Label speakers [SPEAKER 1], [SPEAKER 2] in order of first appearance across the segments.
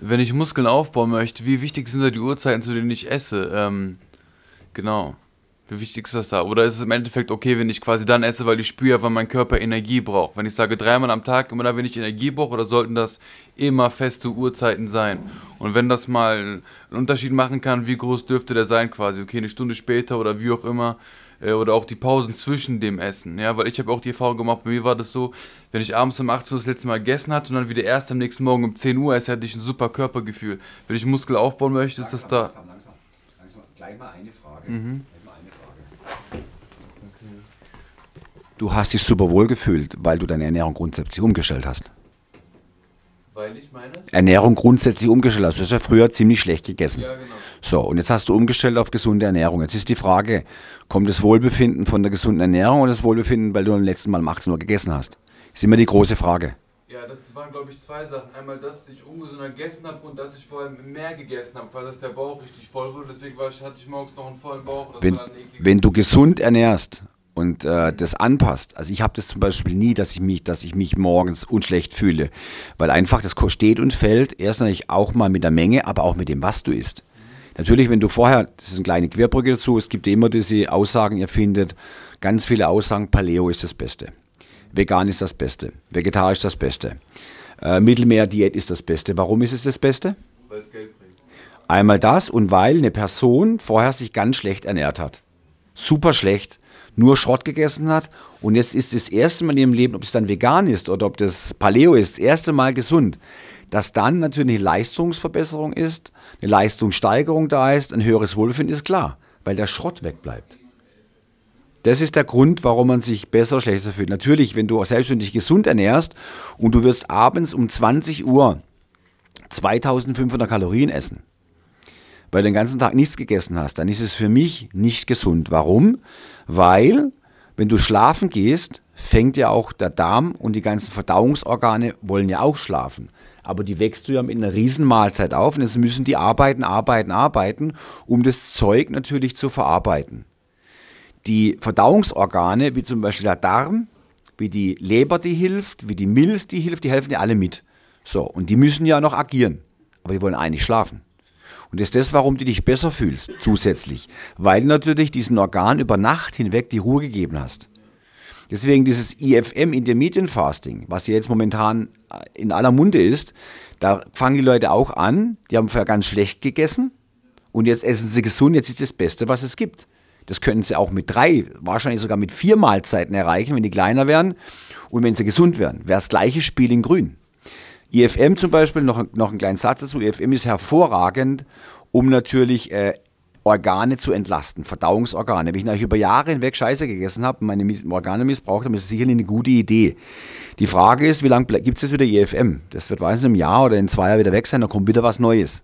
[SPEAKER 1] wenn ich Muskeln aufbauen möchte, wie wichtig sind da die Uhrzeiten, zu denen ich esse? Ähm, genau. Wie wichtig ist das da? Oder ist es im Endeffekt okay, wenn ich quasi dann esse, weil ich spüre, wann mein Körper Energie braucht? Wenn ich sage dreimal am Tag, immer da, wenn ich Energie brauche, oder sollten das immer feste Uhrzeiten sein? Und wenn das mal einen Unterschied machen kann, wie groß dürfte der sein quasi? Okay, eine Stunde später oder wie auch immer, äh, oder auch die Pausen zwischen dem Essen. Ja, weil ich habe auch die Erfahrung gemacht, bei mir war das so, wenn ich abends um 18 Uhr das letzte Mal gegessen hatte und dann wieder erst am nächsten Morgen um 10 Uhr esse, hatte ich ein super Körpergefühl. Wenn ich Muskel aufbauen möchte, langsam, ist das da. Langsam, langsam, langsam.
[SPEAKER 2] Gleich mal eine Frage. Mhm. Mal eine Frage. Okay. Du hast dich super wohl gefühlt, weil du deine Ernährung grundsätzlich umgestellt hast. Weil ich meine. Ernährung grundsätzlich umgestellt hast. Also du hast ja früher ziemlich schlecht gegessen. Ja, genau. So, und jetzt hast du umgestellt auf gesunde Ernährung. Jetzt ist die Frage, kommt das Wohlbefinden von der gesunden Ernährung oder das Wohlbefinden, weil du am letzten Mal um 18 Uhr gegessen hast? Ist immer die große Frage.
[SPEAKER 1] Ja, das waren, glaube ich, zwei Sachen. Einmal, dass ich ungesünder gegessen habe und dass ich vor allem mehr gegessen habe, weil das der Bauch richtig voll wurde. Deswegen war ich, hatte ich morgens noch einen
[SPEAKER 2] vollen Bauch. wenn, wenn du gesund ernährst und äh, das anpasst. Also ich habe das zum Beispiel nie, dass ich mich, dass ich mich morgens unschlecht fühle, weil einfach das steht und fällt erst natürlich auch mal mit der Menge, aber auch mit dem, was du isst. Natürlich, wenn du vorher, das ist eine kleine Querbrücke dazu, es gibt immer diese Aussagen, ihr findet ganz viele Aussagen, Paleo ist das Beste, vegan ist das Beste, vegetarisch das Beste, äh, Mittelmeerdiät ist das Beste. Warum ist es das Beste? Weil es Geld bringt. Einmal das und weil eine Person vorher sich ganz schlecht ernährt hat. Super schlecht nur Schrott gegessen hat und jetzt ist das erste Mal in ihrem Leben, ob es dann vegan ist oder ob das Paleo ist, das erste Mal gesund, dass dann natürlich eine Leistungsverbesserung ist, eine Leistungssteigerung da ist, ein höheres Wohlbefinden ist klar, weil der Schrott wegbleibt. Das ist der Grund, warum man sich besser, oder schlechter fühlt. Natürlich, wenn du selbstständig gesund ernährst und du wirst abends um 20 Uhr 2500 Kalorien essen, weil du den ganzen Tag nichts gegessen hast, dann ist es für mich nicht gesund. Warum? Weil, wenn du schlafen gehst, fängt ja auch der Darm und die ganzen Verdauungsorgane wollen ja auch schlafen. Aber die wächst du ja mit einer Riesenmahlzeit auf und jetzt müssen die arbeiten, arbeiten, arbeiten, um das Zeug natürlich zu verarbeiten. Die Verdauungsorgane, wie zum Beispiel der Darm, wie die Leber, die hilft, wie die Milz, die hilft, die helfen ja alle mit. So, und die müssen ja noch agieren, aber die wollen eigentlich schlafen. Und ist das, warum du dich besser fühlst, zusätzlich. Weil du natürlich diesen Organ über Nacht hinweg die Ruhe gegeben hast. Deswegen dieses IFM, e Intermittent Fasting, was ja jetzt momentan äh, in aller Munde ist, da fangen die Leute auch an, die haben vorher ganz schlecht gegessen und jetzt essen sie gesund, jetzt ist das Beste, was es gibt. Das können sie auch mit drei, wahrscheinlich sogar mit vier Mahlzeiten erreichen, wenn die kleiner werden und wenn sie gesund werden. Wäre das gleiche Spiel in Grün. IFM e zum Beispiel, noch, noch einen kleinen Satz dazu, IFM e ist hervorragend, um natürlich äh, Organe zu entlasten, Verdauungsorgane. Wenn ich natürlich über Jahre hinweg Scheiße gegessen habe und meine Organe missbraucht habe, ist es sicherlich eine gute Idee. Die Frage ist, wie lange gibt es jetzt wieder IFM? E das wird meistens im Jahr oder in zwei Jahren wieder weg sein, dann kommt wieder was Neues.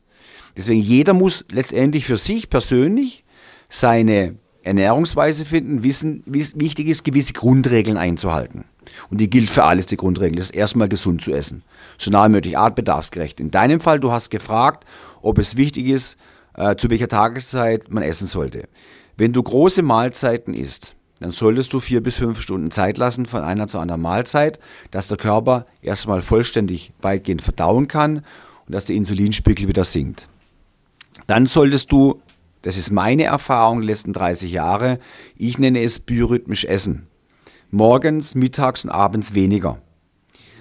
[SPEAKER 2] Deswegen, jeder muss letztendlich für sich persönlich seine Ernährungsweise finden, wissen, wie wichtig ist, gewisse Grundregeln einzuhalten. Und die gilt für alles, die Grundregel. Das ist erstmal gesund zu essen. So nahe möglich, artbedarfsgerecht. In deinem Fall, du hast gefragt, ob es wichtig ist, äh, zu welcher Tageszeit man essen sollte. Wenn du große Mahlzeiten isst, dann solltest du vier bis fünf Stunden Zeit lassen von einer zu anderen Mahlzeit, dass der Körper erstmal vollständig weitgehend verdauen kann und dass der Insulinspiegel wieder sinkt. Dann solltest du, das ist meine Erfahrung der letzten 30 Jahre, ich nenne es biorhythmisch essen. Morgens, mittags und abends weniger.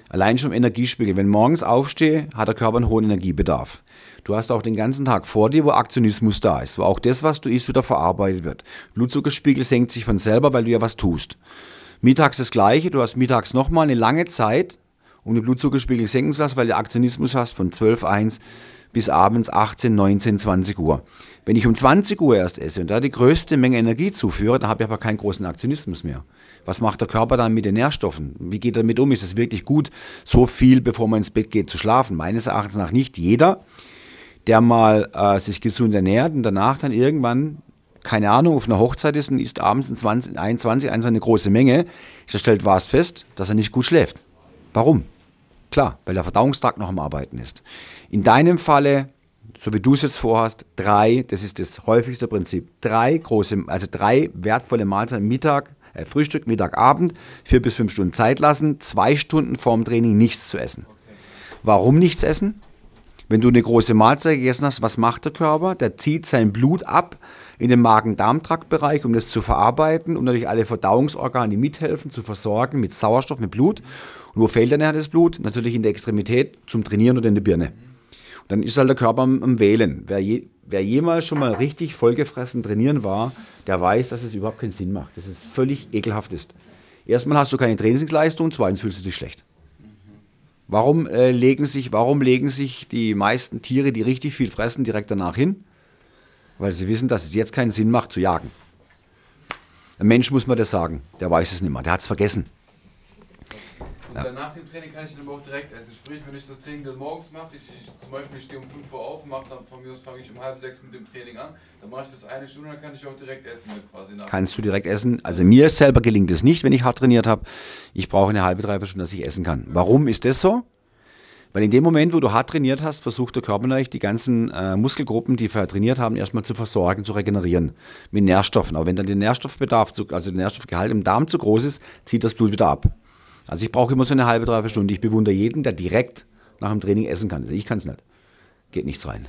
[SPEAKER 2] Allein schon im Energiespiegel. Wenn morgens aufstehe, hat der Körper einen hohen Energiebedarf. Du hast auch den ganzen Tag vor dir, wo Aktionismus da ist, wo auch das, was du isst, wieder verarbeitet wird. Blutzuckerspiegel senkt sich von selber, weil du ja was tust. Mittags das Gleiche, du hast mittags nochmal eine lange Zeit, um den Blutzuckerspiegel senken zu lassen, weil du Aktionismus hast von 12,1 bis abends 18, 19, 20 Uhr. Wenn ich um 20 Uhr erst esse und da die größte Menge Energie zuführe, dann habe ich aber keinen großen Aktionismus mehr. Was macht der Körper dann mit den Nährstoffen? Wie geht er damit um? Ist es wirklich gut, so viel, bevor man ins Bett geht, zu schlafen? Meines Erachtens nach nicht jeder, der mal äh, sich gesund ernährt und danach dann irgendwann keine Ahnung, auf einer Hochzeit ist und isst abends in 20, 21, 21 eine große Menge, der stellt was fest, dass er nicht gut schläft. Warum? Klar, weil der Verdauungstrakt noch am Arbeiten ist. In deinem Falle, so wie du es jetzt vorhast, drei, das ist das häufigste Prinzip, drei große, also drei wertvolle Mahlzeiten, Mittag, äh, Frühstück, Mittag, Abend, vier bis fünf Stunden Zeit lassen, zwei Stunden vorm Training nichts zu essen. Warum nichts essen? Wenn du eine große Mahlzeit gegessen hast, was macht der Körper? Der zieht sein Blut ab in den magen darm traktbereich um das zu verarbeiten, um natürlich alle Verdauungsorgane, die mithelfen, zu versorgen mit Sauerstoff, mit Blut. Und wo fehlt dann das Blut? Natürlich in der Extremität zum Trainieren oder in der Birne. Und dann ist halt der Körper am, am Wählen. Wer, je, wer jemals schon mal richtig vollgefressen trainieren war, der weiß, dass es überhaupt keinen Sinn macht, dass es völlig ekelhaft ist. Erstmal hast du keine Trainingsleistung, zweitens fühlst du dich schlecht. Warum, äh, legen sich, warum legen sich die meisten Tiere, die richtig viel fressen, direkt danach hin? Weil sie wissen, dass es jetzt keinen Sinn macht zu jagen. Ein Mensch muss man das sagen, der weiß es nicht mehr, der hat es vergessen.
[SPEAKER 1] Und ja. danach dem Training kann ich dann aber auch direkt essen. Sprich, wenn ich das Training dann morgens mache, ich, ich zum Beispiel ich stehe um 5 Uhr auf, mache dann von mir aus fange ich um halb sechs mit dem Training an, dann mache ich das eine Stunde, dann kann ich auch direkt
[SPEAKER 2] essen halt quasi nach. Kannst du direkt essen? Also mir selber gelingt es nicht, wenn ich hart trainiert habe. Ich brauche eine halbe, dreiviertel Stunde, dass ich essen kann. Warum ist das so? Weil in dem Moment, wo du hart trainiert hast, versucht der Körper natürlich die ganzen äh, Muskelgruppen, die wir trainiert haben, erstmal zu versorgen, zu regenerieren mit Nährstoffen. Aber wenn dann der Nährstoffbedarf, zu, also der Nährstoffgehalt im Darm zu groß ist, zieht das Blut wieder ab. Also ich brauche immer so eine halbe, dreiviertel Stunde. Ich bewundere jeden, der direkt nach dem Training essen kann. Also ich kann es nicht. Geht nichts rein.